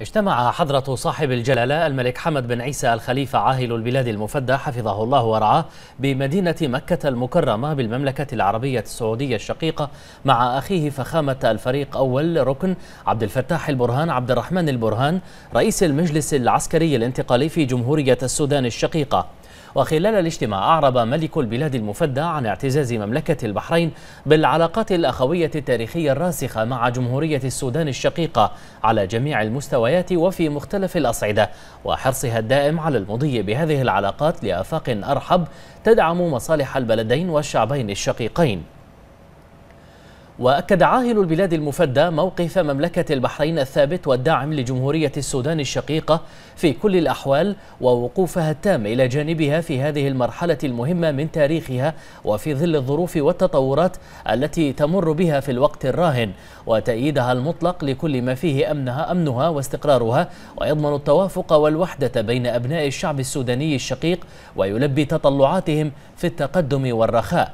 اجتمع حضرة صاحب الجلالة الملك حمد بن عيسى الخليفة عاهل البلاد المفدى حفظه الله ورعاه بمدينة مكة المكرمة بالمملكة العربية السعودية الشقيقة مع أخيه فخامة الفريق أول ركن عبد الفتاح البرهان عبد الرحمن البرهان رئيس المجلس العسكري الانتقالي في جمهورية السودان الشقيقة وخلال الاجتماع أعرب ملك البلاد المفدى عن اعتزاز مملكة البحرين بالعلاقات الأخوية التاريخية الراسخة مع جمهورية السودان الشقيقة على جميع المستويات وفي مختلف الأصعدة وحرصها الدائم على المضي بهذه العلاقات لآفاق أرحب تدعم مصالح البلدين والشعبين الشقيقين وأكد عاهل البلاد المفدى موقف مملكة البحرين الثابت والداعم لجمهورية السودان الشقيقة في كل الأحوال ووقوفها التام إلى جانبها في هذه المرحلة المهمة من تاريخها وفي ظل الظروف والتطورات التي تمر بها في الوقت الراهن وتأييدها المطلق لكل ما فيه أمنها أمنها واستقرارها ويضمن التوافق والوحدة بين أبناء الشعب السوداني الشقيق ويلبي تطلعاتهم في التقدم والرخاء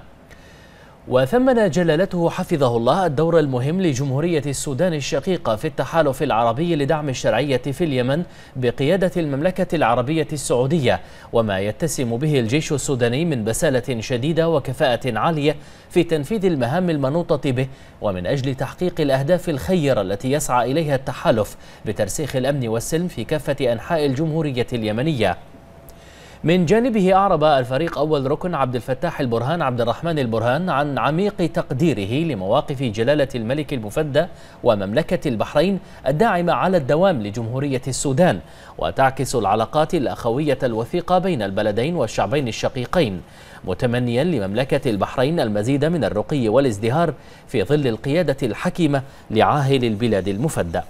وثمن جلالته حفظه الله الدور المهم لجمهورية السودان الشقيقة في التحالف العربي لدعم الشرعية في اليمن بقيادة المملكة العربية السعودية وما يتسم به الجيش السوداني من بسالة شديدة وكفاءة عالية في تنفيذ المهام المنوطة به ومن أجل تحقيق الأهداف الخيرة التي يسعى إليها التحالف بترسيخ الأمن والسلم في كافة أنحاء الجمهورية اليمنية من جانبه أعرب الفريق أول ركن عبد الفتاح البرهان عبد الرحمن البرهان عن عميق تقديره لمواقف جلالة الملك المفدى ومملكة البحرين الداعمة على الدوام لجمهورية السودان وتعكس العلاقات الأخوية الوثيقة بين البلدين والشعبين الشقيقين متمنيا لمملكة البحرين المزيد من الرقي والازدهار في ظل القيادة الحكيمة لعاهل البلاد المفدى